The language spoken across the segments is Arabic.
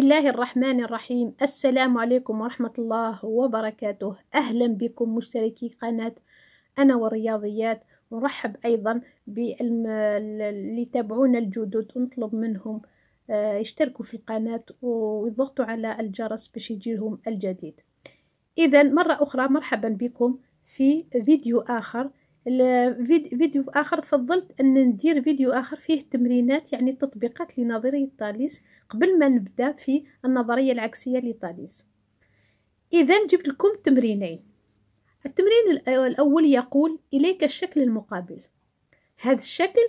بسم الله الرحمن الرحيم السلام عليكم ورحمة الله وبركاته أهلا بكم مشتركي قناة أنا والرياضيات نرحب أيضا باللي يتابعونا الجدد ونطلب منهم آه، يشتركوا في القناة ويضغطوا على الجرس باش يجيهم الجديد إذا مرة أخرى مرحبا بكم في فيديو آخر فيديو اخر فضلت ان ندير فيديو اخر فيه تمرينات يعني تطبيقات لنظريه طاليس قبل ما نبدا في النظريه العكسيه لطاليس اذا جبت لكم تمرينين التمرين الاول يقول اليك الشكل المقابل هذا الشكل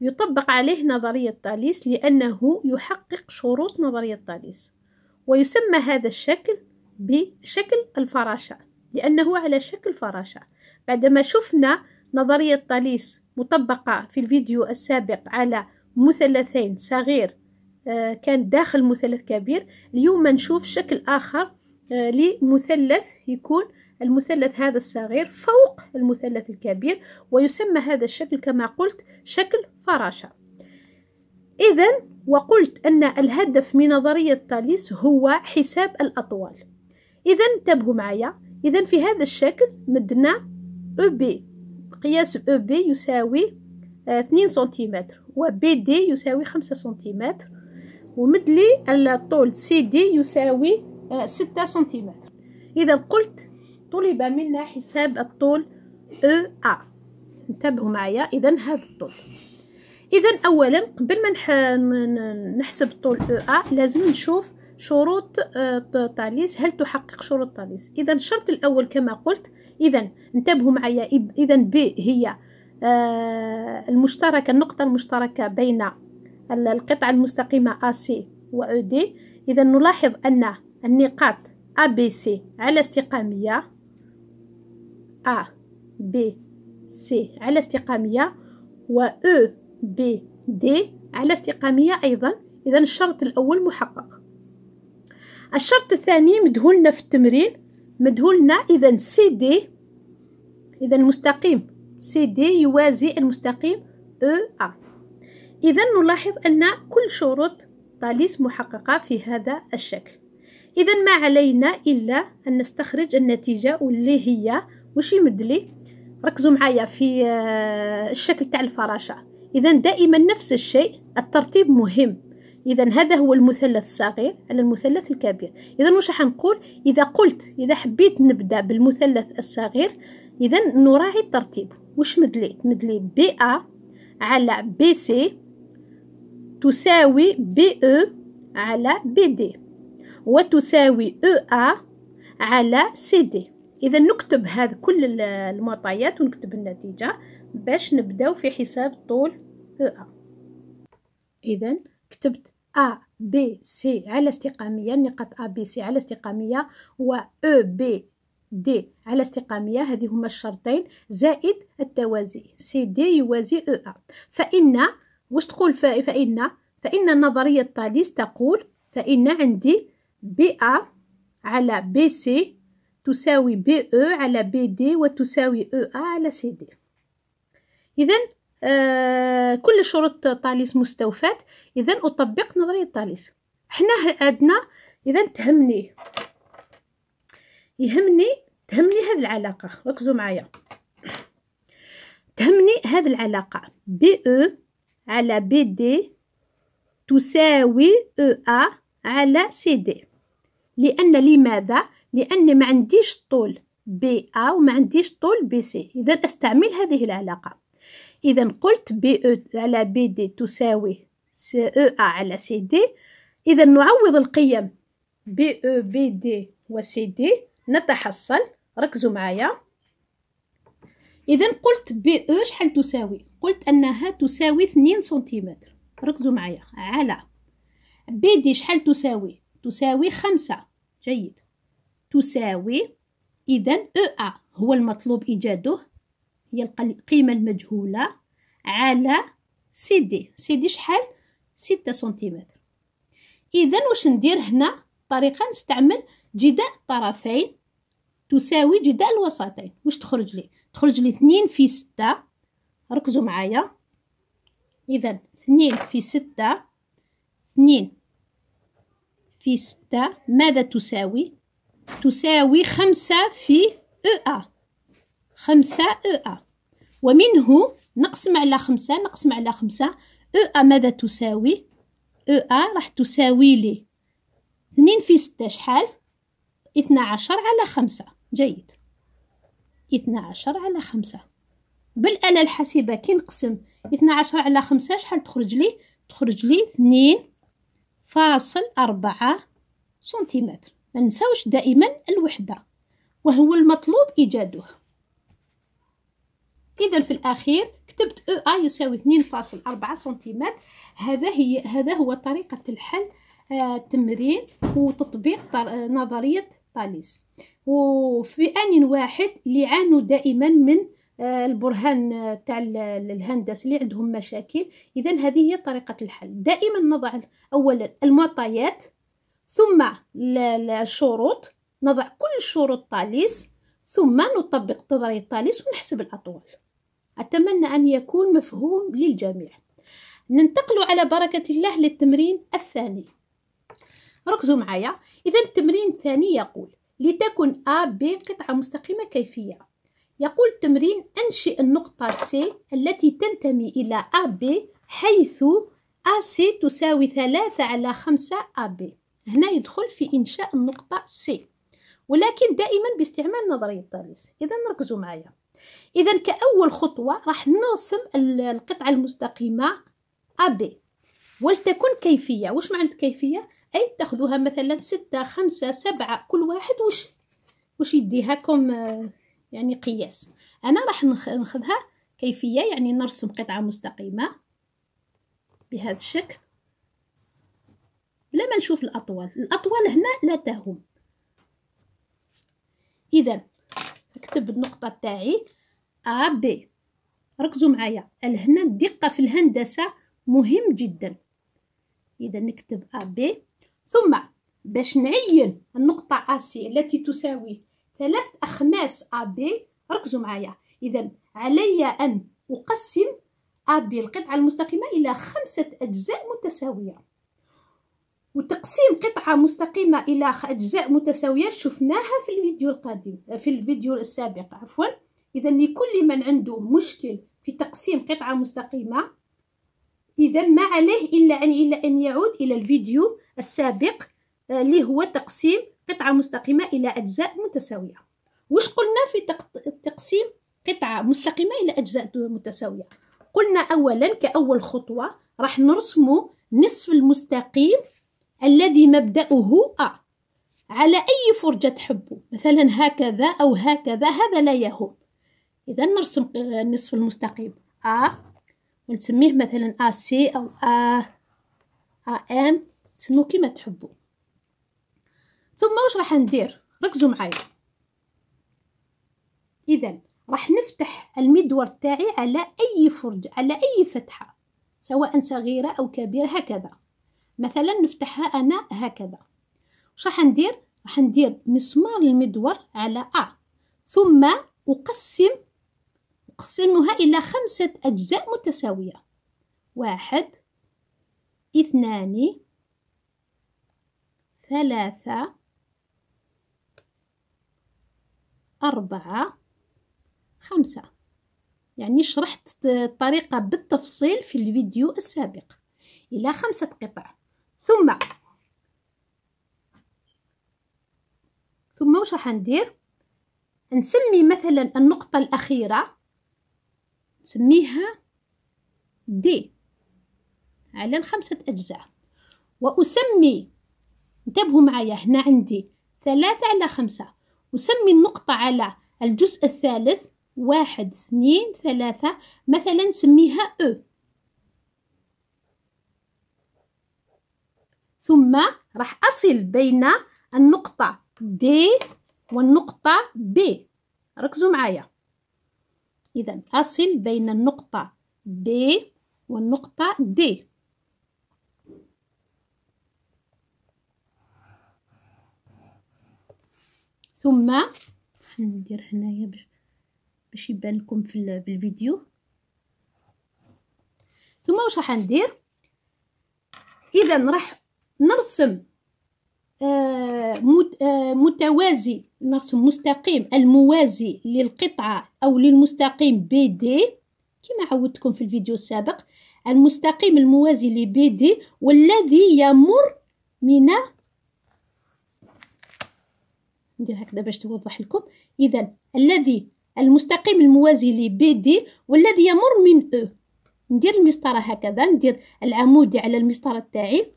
يطبق عليه نظريه طاليس لانه يحقق شروط نظريه طاليس ويسمى هذا الشكل بشكل الفراشه لانه على شكل فراشه بعدما شفنا نظرية طاليس مطبقة في الفيديو السابق على مثلثين صغير آه، كان داخل مثلث كبير اليوم نشوف شكل آخر آه، لمثلث يكون المثلث هذا الصغير فوق المثلث الكبير ويسمى هذا الشكل كما قلت شكل فراشة إذا وقلت أن الهدف من نظرية طاليس هو حساب الأطوال إذا انتبهوا معي إذا في هذا الشكل مدنا أو بي قياس أو بي يساوي 2 سنتيمتر وبي دي يساوي خمسة سنتيمتر ومدلي الطول سي دي يساوي ستة سنتيمتر إذا قلت طلب منا حساب الطول أو أ انتبهوا معايا إذا هذا الطول إذا أولا قبل ما نحسب طول أو أ لازم نشوف شروط طاليس هل تحقق شروط طاليس إذا الشرط الأول كما قلت اذا انتبهوا معايا اذا ب هي آه، المشتركه النقطه المشتركه بين القطعه المستقيمه AC و دي اذا نلاحظ ان النقاط ABC على استقاميه ا بي سي على استقاميه و او بي دي على استقاميه ايضا اذا الشرط الاول محقق الشرط الثاني مدهولنا في التمرين مدهولنا اذا سي دي إذا المستقيم سي دي يوازي المستقيم أو e أ إذا نلاحظ أن كل شروط طاليس محققة في هذا الشكل إذا ما علينا إلا أن نستخرج النتيجة واللي هي وش يمدلي ركزوا معايا في آه، الشكل تاع الفراشة إذا دائما نفس الشيء الترتيب مهم إذا هذا هو المثلث الصغير على المثلث الكبير إذا وش حنقول إذا قلت إذا حبيت نبدأ بالمثلث الصغير اذا نراعي الترتيب واش مدليت ندلي بي ا على بي سي تساوي بي او e على بي دي وتساوي او e ا على سي دي اذا نكتب هذا كل المعطيات ونكتب النتيجه باش نبداو في حساب طول او e ا اذا كتبت ا بي سي على استقاميه نقاط ا بي سي على استقاميه و او بي دي على استقامية هذه هما الشرطين زائد التوازي سي دي يوازي او e، ا فإن واش تقول فإن فإن النظرية طاليس تقول فإن عندي بي ا على بي سي تساوي بي او e على بي دي وتساوي او e، ا على سي دي إذا آه كل شروط طاليس مستوفات إذا أطبق نظرية طاليس حنا عندنا إذا تهمني يهمني تهمني هذه العلاقه ركزوا معايا تهمني هذه العلاقه بي او على بي دي تساوي او ا على سي دي لان لماذا لان ما عنديش طول بي ا وما عنديش طول بي سي اذا استعمل هذه العلاقه اذا قلت بي او على بي دي تساوي سي او ا على سي دي اذا نعوض القيم بي او بي دي وسي دي نتحصل ركزوا معايا إذا قلت بي أو e شحال تساوي قلت أنها تساوي 2 سنتيمتر ركزوا معايا على بي دي شحال تساوي تساوي خمسة جيد تساوي إذا أو e أ هو المطلوب إيجاده هي القيمة المجهولة على سي دي سي دي شحال ستة سنتيمتر إذا واش ندير هنا طريقة نستعمل جداء الطرفين تساوي جداء الوسطين واش تخرج لي تخرج لي اثنين في ستة ركزوا معايا اذا اثنين في ستة اثنين في ستة ماذا تساوي تساوي خمسة في او ا خمسة او ا ومنه نقسم على خمسة نقسم على خمسة او ا ماذا تساوي او ا راح تساوي لي اثنين في ستة شحال اثنا عشر على خمسة جيد اثنا عشر على خمسة بالآلة الحاسبة كي نقسم اثنا عشر على خمسة شحال تخرج لي تخرج لي اثنين فاصل أربعة سنتيمتر منساوش دائما الوحدة وهو المطلوب إيجاده إذا في الأخير كتبت أو أ يساوي اثنين فاصل أربعة سنتيمتر هذا هي هذا هو طريقة الحل آه، التمرين وتطبيق نظرية طاليس وفي آن واحد اللي عانوا دائما من آه، البرهان آه، تاع الهندسه اللي عندهم مشاكل اذا هذه هي طريقه الحل دائما نضع اولا المعطيات ثم الشروط نضع كل شروط طاليس ثم نطبق نظريه طاليس ونحسب الاطوال اتمنى ان يكون مفهوم للجميع ننتقل على بركه الله للتمرين الثاني ركزوا معايا إذا التمرين الثاني يقول لتكن A ب قطعة مستقيمة كيفية يقول التمرين أنشئ النقطة C التي تنتمي إلى A ب حيث AC تساوي ثلاثة على خمسة ب هنا يدخل في إنشاء النقطة C ولكن دائما باستعمال نظرية طاليس إذا ركزوا معايا إذا كأول خطوة راح نرسم القطعة المستقيمة ب ولتكن كيفية واش معنى كيفية أي تاخدوها مثلا ستة خمسة سبعة كل واحد وش وش يديها كم آه، يعني قياس أنا راح ناخدها كيفية يعني نرسم قطعة مستقيمة بهذا الشكل بلا ما نشوف الأطوال الأطوال هنا لا تهم إذا نكتب النقطة تاعي أ بي ركزوا معايا هنا الدقة في الهندسة مهم جدا إذا نكتب أ بي ثم باش نعين النقطة أسي التي تساوي ثلاث أخماس AB ركزوا معايا إذا علي أن أقسم AB القطعة المستقيمة إلى خمسة أجزاء متساوية وتقسيم قطعة مستقيمة إلى أجزاء متساوية شفناها في الفيديو القادم في الفيديو السابق عفوا إذا لكل من عنده مشكل في تقسيم قطعة مستقيمة إذا ما عليه إلا أن إلا أن يعود إلى الفيديو السابق آه، اللي هو تقسيم قطعة مستقيمة إلى أجزاء متساوية واش قلنا في تقسيم قطعة مستقيمة إلى أجزاء متساوية قلنا أولا كأول خطوة راح نرسم نصف المستقيم الذي مبدأه أ على أي فرجة تحبوا مثلا هكذا أو هكذا هذا لا يهم إذا نرسم آه، نصف المستقيم أ ونسميه مثلا ا سي او ا ا ام سموه كيما تحبوا ثم واش راح ندير ركزوا معايا اذا راح نفتح المدور تاعي على اي فرج على اي فتحه سواء صغيره او كبيره هكذا مثلا نفتحها انا هكذا واش راح ندير راح ندير مسمار المدور على ا ثم اقسم نقسمها إلى خمسة أجزاء متساوية واحد اثنان ثلاثة أربعة خمسة يعني شرحت الطريقة بالتفصيل في الفيديو السابق إلى خمسة قطع ثم ثم وش راح ندير نسمي مثلا النقطة الأخيرة نسميها دي على الخمسة أجزاء وأسمي انتبهوا معايا هنا عندي ثلاثة على خمسة أسمي النقطة على الجزء الثالث واحد اثنين ثلاثة مثلا نسميها أو e. ثم راح أصل بين النقطة دي والنقطة بي ركزوا معايا إذا أصل بين النقطة B والنقطة D ثم ندير هنايا باش باش يبان لكم في الفيديو ثم واش راح ندير اذا راح نرسم آه، آه، متوازي نرسم مستقيم الموازي للقطعة أو للمستقيم بي دي كما عودتكم في الفيديو السابق المستقيم الموازي لبي دي والذي يمر من ندير هكذا باش توضح لكم إذا الذي المستقيم الموازي لبي دي والذي يمر من او e. ندير المسطرة هكذا ندير العمودي على المسطرة تاعي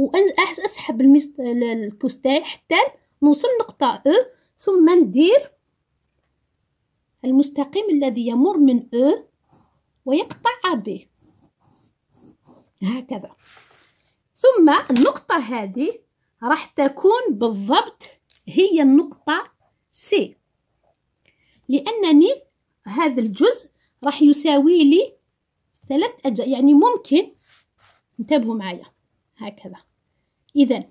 واسحب الكوستاي حتى نوصل نقطة او ثم ندير المستقيم الذي يمر من او ويقطع بي هكذا ثم النقطة هذه راح تكون بالضبط هي النقطة سي لأنني هذا الجزء راح يساوي لي ثلاث أجزاء يعني ممكن انتبهوا معايا هكذا إذا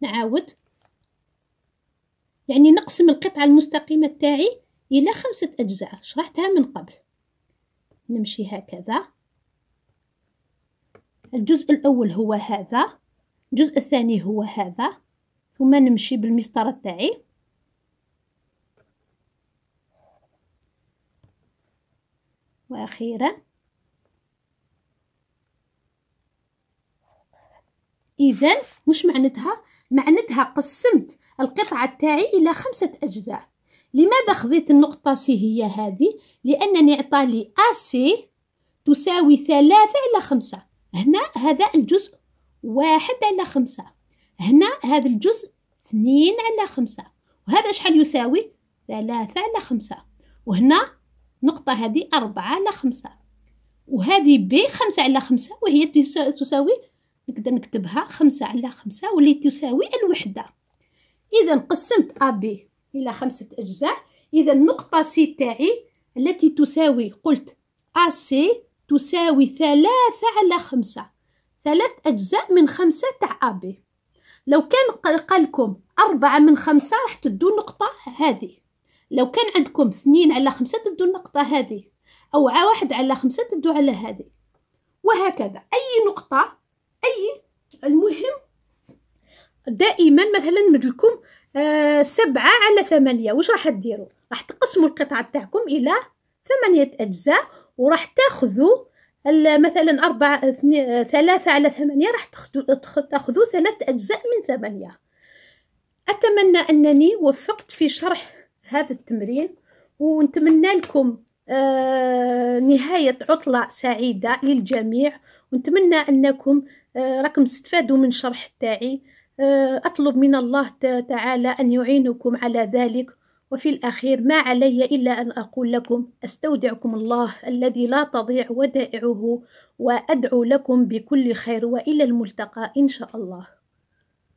نعاود يعني نقسم القطعة المستقيمة تاعي إلى خمسة أجزاء شرحتها من قبل نمشي هكذا الجزء الأول هو هذا الجزء الثاني هو هذا ثم نمشي بالمسطرة تاعي وأخيرا اذا واش معنتها معنتها قسمت القطعه تاعي الى خمسه اجزاء لماذا خذيت النقطه سي هي هذه لانني عطالي اسي تساوي ثلاثة على خمسة هنا هذا الجزء واحد على خمسة هنا هذا الجزء اثنين على خمسة وهذا شحال يساوي ثلاثة على خمسة وهنا نقطة هذه أربعة على خمسة وهذه ب خمسة على خمسة وهي تساوي نقدر نكتبها خمسة على خمسة واللي تساوي الوحدة إذا قسمت أبي إلى خمسة أجزاء إذا النقطة سي تاعي التي تساوي قلت أسي تساوي ثلاثة على خمسة ثلاث أجزاء من خمسة تاع أبي لو كان قالكم أربعة من خمسة راح تدو نقطة هذه لو كان عندكم اثنين على خمسة تدو النقطة هذه أو واحد على خمسة تدو على هذه وهكذا أي نقطة اي المهم دائما مثلا نجيكم آه سبعة على ثمانية واش راح ديروا راح تقسموا القطعة تاعكم الى ثمانية اجزاء وراح تاخذوا مثلا أربعة ثلاثة على ثمانية راح تاخذوا ثلاثة أجزاء من ثمانية أتمنى أنني وفقت في شرح هذا التمرين ونتمنى لكم آه نهاية عطلة سعيدة للجميع ونتمنى أنكم آه، راكم استفادوا من شرح تاعي آه، أطلب من الله تعالى أن يعينكم على ذلك وفي الأخير ما علي إلا أن أقول لكم أستودعكم الله الذي لا تضيع ودائعه وأدعو لكم بكل خير وإلى الملتقى إن شاء الله